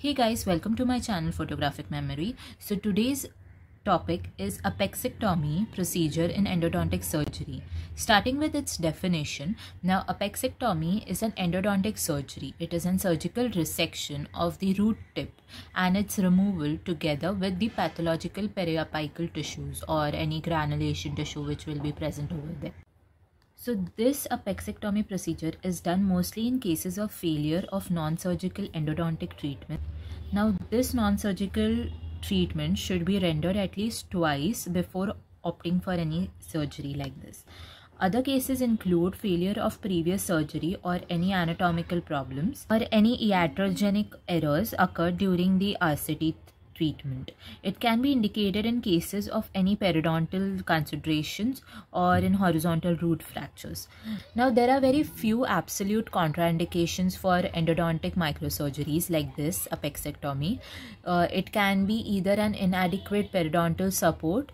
hey guys welcome to my channel photographic memory so today's topic is apexectomy procedure in endodontic surgery starting with its definition now apexectomy is an endodontic surgery it is a surgical resection of the root tip and its removal together with the pathological periapical tissues or any granulation tissue which will be present over there so this apexectomy procedure is done mostly in cases of failure of non-surgical endodontic treatment. Now this non-surgical treatment should be rendered at least twice before opting for any surgery like this. Other cases include failure of previous surgery or any anatomical problems or any iatrogenic errors occurred during the RCT treatment. It can be indicated in cases of any periodontal considerations or in horizontal root fractures. Now, there are very few absolute contraindications for endodontic microsurgeries like this apexectomy. Uh, it can be either an inadequate periodontal support,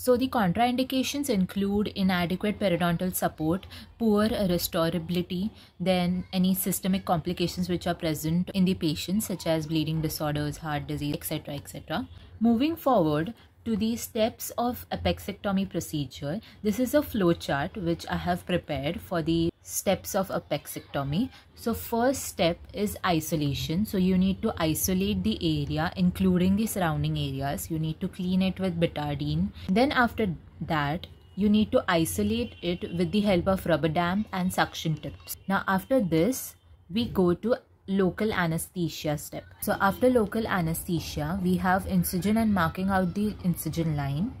so the contraindications include inadequate periodontal support, poor restorability, then any systemic complications which are present in the patient such as bleeding disorders, heart disease, etc. etc. Moving forward, to the steps of apexectomy procedure. This is a flowchart which I have prepared for the steps of apexectomy. So first step is isolation. So you need to isolate the area including the surrounding areas. You need to clean it with betadine. Then after that you need to isolate it with the help of rubber dam and suction tips. Now after this we go to local anesthesia step. So after local anesthesia we have incision and marking out the incision line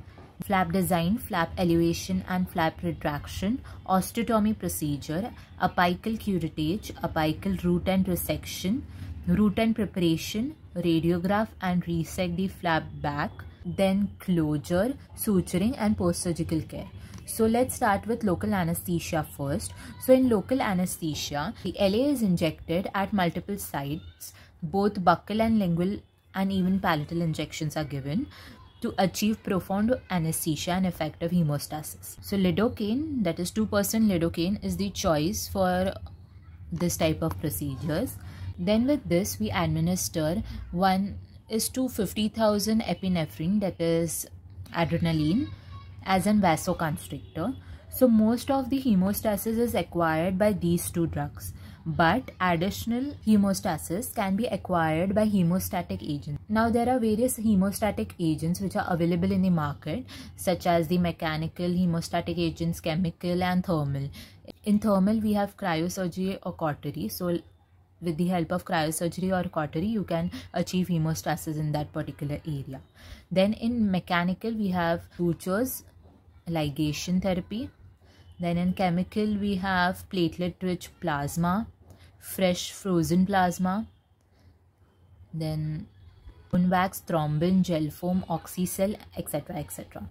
flap design, flap elevation and flap retraction, osteotomy procedure, apical curettage, apical root and resection, root and preparation, radiograph and reset the flap back, then closure, suturing and post-surgical care. So let's start with local anesthesia first. So in local anesthesia, the LA is injected at multiple sites. Both buccal and lingual and even palatal injections are given to achieve profound anesthesia and effective hemostasis. So lidocaine, that is 2% lidocaine is the choice for this type of procedures. Then with this we administer 1 is to 50,000 epinephrine that is adrenaline as an vasoconstrictor. So most of the hemostasis is acquired by these two drugs but additional hemostasis can be acquired by hemostatic agents. Now there are various hemostatic agents which are available in the market such as the mechanical hemostatic agents, chemical and thermal. In thermal we have cryosurgery or cautery so with the help of cryosurgery or cautery you can achieve hemostasis in that particular area. Then in mechanical we have sutures, ligation therapy, then in chemical, we have platelet-rich plasma, fresh frozen plasma, then wax, thrombin, gel foam, oxycell, etc. etc.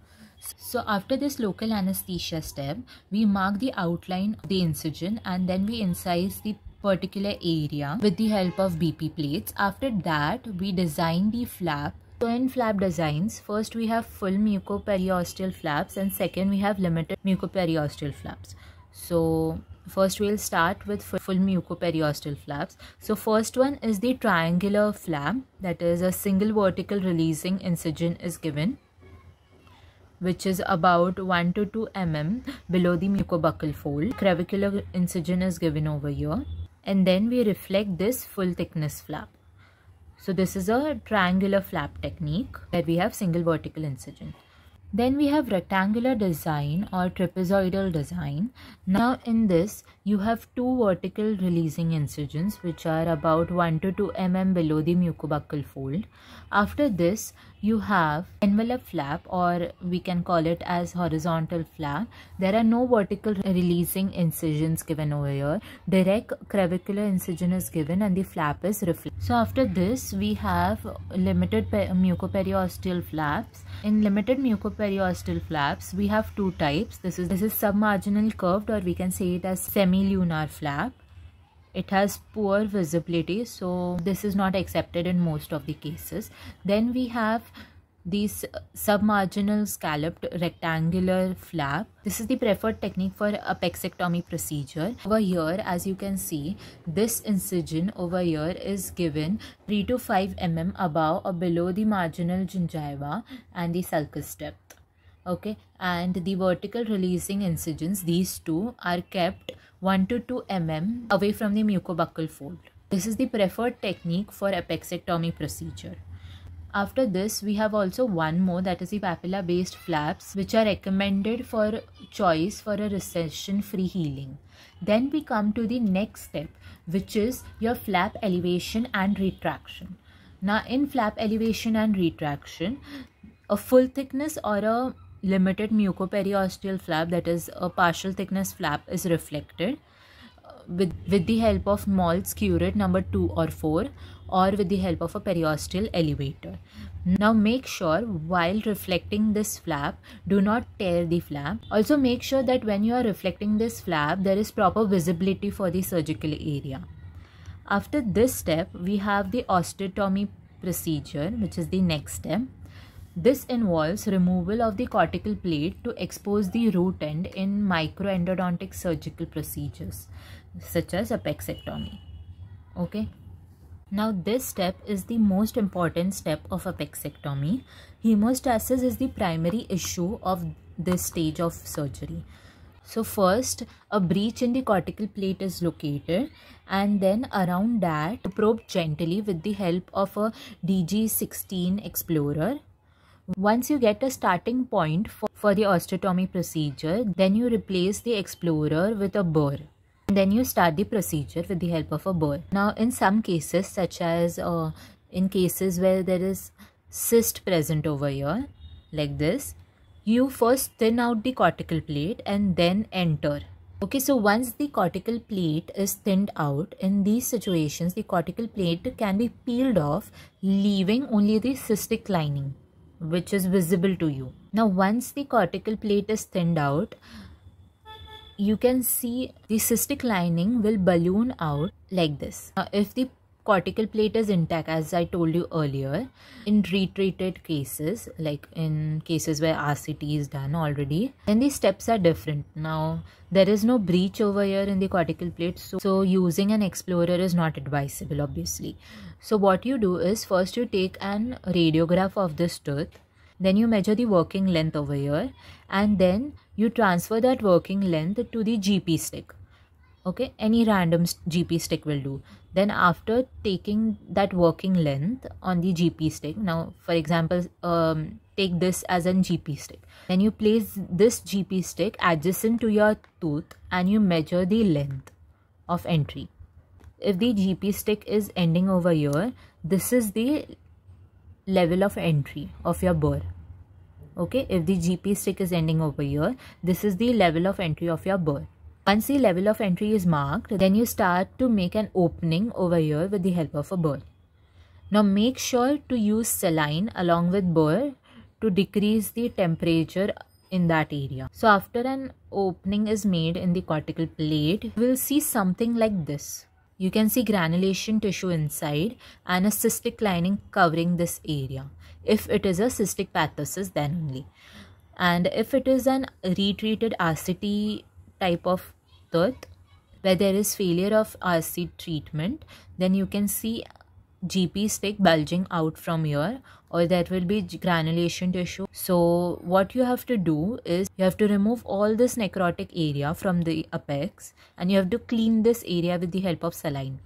So after this local anesthesia step, we mark the outline of the incision and then we incise the particular area with the help of BP plates. After that, we design the flap so in flap designs, first we have full mucoperiosteal flaps and second we have limited mucoperiosteal flaps. So first we'll start with full, full mucoperiosteal flaps. So first one is the triangular flap that is a single vertical releasing incision is given which is about 1 to 2 mm below the mucobuccal fold. Crevicular incision is given over here and then we reflect this full thickness flap. So this is a triangular flap technique where we have single vertical incision. Then we have rectangular design or trapezoidal design. Now in this you have two vertical releasing incisions which are about 1 to 2 mm below the mucobuccal fold. After this you have envelope flap or we can call it as horizontal flap. There are no vertical releasing incisions given over here. Direct crevicular incision is given and the flap is reflected. So after this we have limited mucoperiosteal flaps. In limited mucoperiosteal flaps we have two types. This is, this is submarginal curved or we can say it as semilunar flap it has poor visibility so this is not accepted in most of the cases then we have these uh, submarginal scalloped rectangular flap. This is the preferred technique for apexectomy procedure. Over here, as you can see, this incision over here is given 3 to 5 mm above or below the marginal gingiva and the sulcus depth okay and the vertical releasing incisions these two are kept 1 to 2 mm away from the mucobuccal fold this is the preferred technique for apexectomy procedure after this we have also one more that is the papilla based flaps which are recommended for choice for a recession free healing then we come to the next step which is your flap elevation and retraction now in flap elevation and retraction a full thickness or a limited mucoperiosteal flap that is a partial thickness flap is reflected with, with the help of Moll's curate number 2 or 4 or with the help of a periosteal elevator. Now make sure while reflecting this flap, do not tear the flap. Also make sure that when you are reflecting this flap, there is proper visibility for the surgical area. After this step, we have the osteotomy procedure, which is the next step. This involves removal of the cortical plate to expose the root end in microendodontic surgical procedures such as apexectomy. Okay. Now this step is the most important step of apexectomy. Hemostasis is the primary issue of this stage of surgery. So first a breach in the cortical plate is located and then around that probe gently with the help of a DG16 explorer once you get a starting point for, for the osteotomy procedure, then you replace the explorer with a burr. And then you start the procedure with the help of a burr. Now, in some cases, such as uh, in cases where there is cyst present over here, like this, you first thin out the cortical plate and then enter. Okay, so once the cortical plate is thinned out, in these situations, the cortical plate can be peeled off, leaving only the cystic lining which is visible to you. Now once the cortical plate is thinned out, you can see the cystic lining will balloon out like this. Now if the cortical plate is intact as I told you earlier. In retreated cases, like in cases where RCT is done already, then these steps are different. Now, there is no breach over here in the cortical plate, so, so using an explorer is not advisable, obviously. So what you do is first you take an radiograph of this tooth, then you measure the working length over here and then you transfer that working length to the GP stick okay any random gp stick will do then after taking that working length on the GP stick, now for example, um, take this as an GP stick. Then you place this GP stick adjacent to your tooth and you measure the length of entry. If the GP stick is ending over here, this is the level of entry of your burr okay if the gp stick is ending over here this is the level of entry of your burr once the level of entry is marked, then you start to make an opening over here with the help of a burr. Now make sure to use saline along with burr to decrease the temperature in that area. So after an opening is made in the cortical plate, we'll see something like this. You can see granulation tissue inside and a cystic lining covering this area. If it is a cystic pathosis then only. And if it is an retreated RCT type of Third, where there is failure of RC treatment, then you can see GP stick bulging out from here or there will be granulation tissue. So what you have to do is you have to remove all this necrotic area from the apex and you have to clean this area with the help of saline.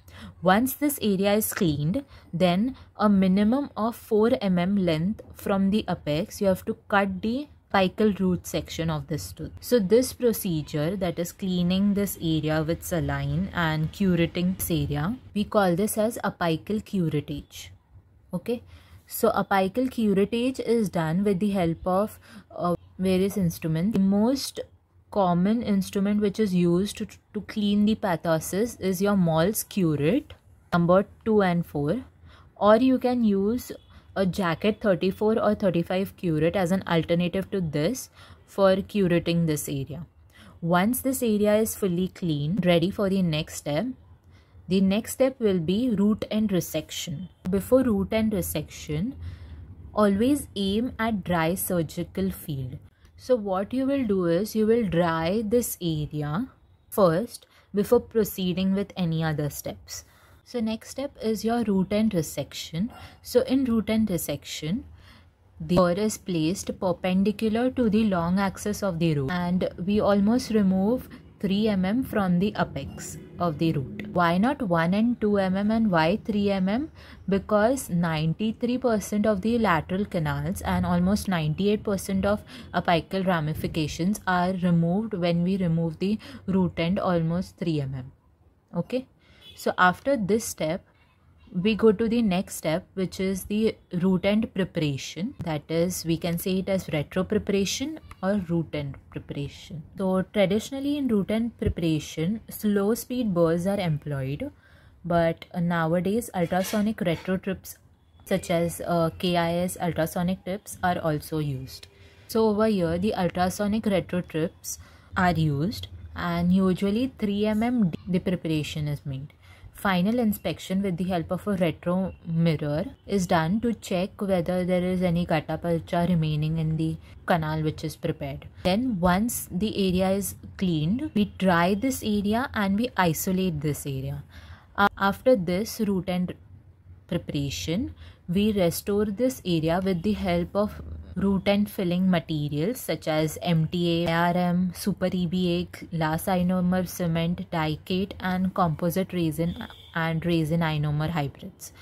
Once this area is cleaned, then a minimum of 4 mm length from the apex you have to cut the apical root section of this tooth. So this procedure that is cleaning this area with saline and curating this area, we call this as apical curettage. Okay. So apical curettage is done with the help of uh, various instruments. The most common instrument which is used to, to clean the pathosis is your Moll's curate number 2 and 4 or you can use a jacket 34 or 35 curate as an alternative to this for curating this area. Once this area is fully clean, ready for the next step, the next step will be root and resection. Before root and resection, always aim at dry surgical field. So what you will do is you will dry this area first before proceeding with any other steps. So next step is your root end resection. So in root end resection, the core is placed perpendicular to the long axis of the root and we almost remove 3 mm from the apex of the root. Why not 1 and 2 mm and why 3 mm? Because 93% of the lateral canals and almost 98% of apical ramifications are removed when we remove the root end almost 3 mm. Okay so after this step we go to the next step which is the root end preparation that is we can say it as retro preparation or root end preparation so traditionally in root end preparation slow speed burrs are employed but nowadays ultrasonic retro tips such as uh, KIS ultrasonic tips are also used so over here the ultrasonic retro tips are used and usually 3 mm the preparation is made Final inspection with the help of a retro mirror is done to check whether there is any gataparcha remaining in the canal which is prepared. Then once the area is cleaned, we dry this area and we isolate this area. After this root and preparation, we restore this area with the help of root and filling materials such as MTA, ARM, super EBA, glass ionomer cement, dicate and composite resin and resin inomer hybrids.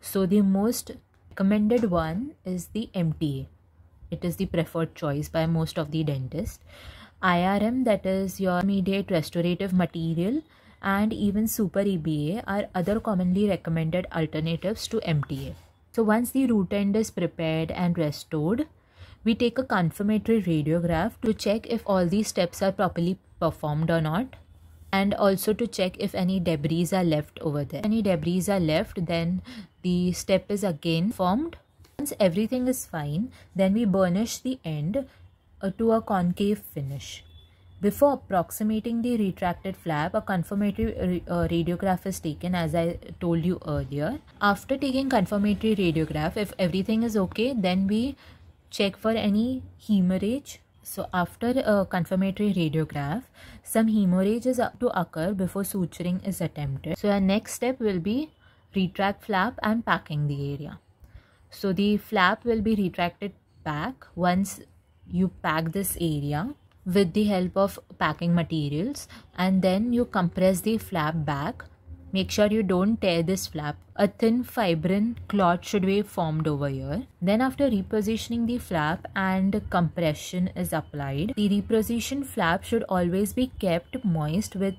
So the most recommended one is the MTA. It is the preferred choice by most of the dentists. IRM that is your immediate restorative material and even super EBA are other commonly recommended alternatives to MTA. So once the root end is prepared and restored, we take a confirmatory radiograph to check if all these steps are properly performed or not and also to check if any debris are left over there. If any debris are left, then the step is again formed. Once everything is fine, then we burnish the end uh, to a concave finish. Before approximating the retracted flap, a confirmatory uh, radiograph is taken as I told you earlier. After taking confirmatory radiograph, if everything is okay, then we check for any hemorrhage. So after a confirmatory radiograph, some hemorrhage is up to occur before suturing is attempted. So our next step will be retract flap and packing the area. So the flap will be retracted back once you pack this area with the help of packing materials and then you compress the flap back. Make sure you don't tear this flap. A thin fibrin cloth should be formed over here. Then after repositioning the flap and compression is applied, the repositioned flap should always be kept moist with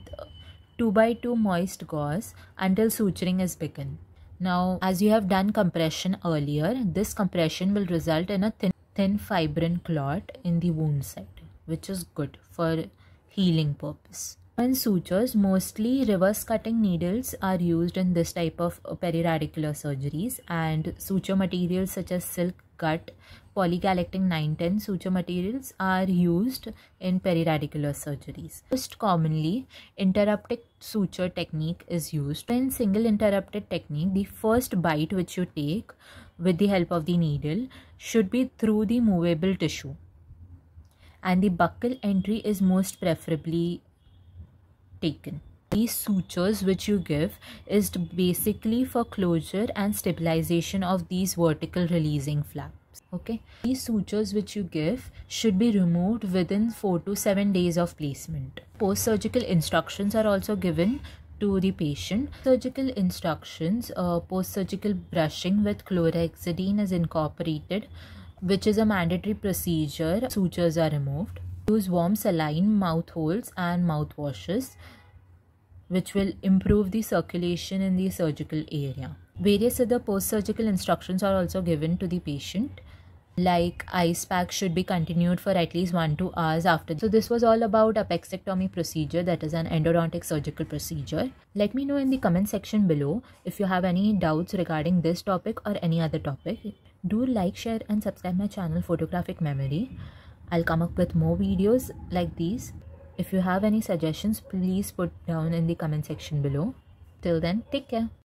2 by 2 moist gauze until suturing is begun. Now as you have done compression earlier, this compression will result in a thin, thin fibrin clot in the wound site which is good for healing purpose. And sutures, mostly reverse cutting needles are used in this type of periradicular surgeries and suture materials such as silk gut, polygalactin 910 suture materials are used in periradicular surgeries. Most commonly, interrupted suture technique is used. In single interrupted technique, the first bite which you take with the help of the needle should be through the movable tissue and the buckle entry is most preferably taken. These sutures which you give is basically for closure and stabilization of these vertical releasing flaps okay these sutures which you give should be removed within 4 to 7 days of placement post surgical instructions are also given to the patient surgical instructions uh, post surgical brushing with chlorhexidine is incorporated which is a mandatory procedure. Sutures are removed. Use warm saline, mouth holes and mouthwashes which will improve the circulation in the surgical area. Various other post-surgical instructions are also given to the patient like ice pack should be continued for at least 1 2 hours after so this was all about apexectomy procedure that is an endodontic surgical procedure let me know in the comment section below if you have any doubts regarding this topic or any other topic do like share and subscribe my channel photographic memory i'll come up with more videos like these if you have any suggestions please put down in the comment section below till then take care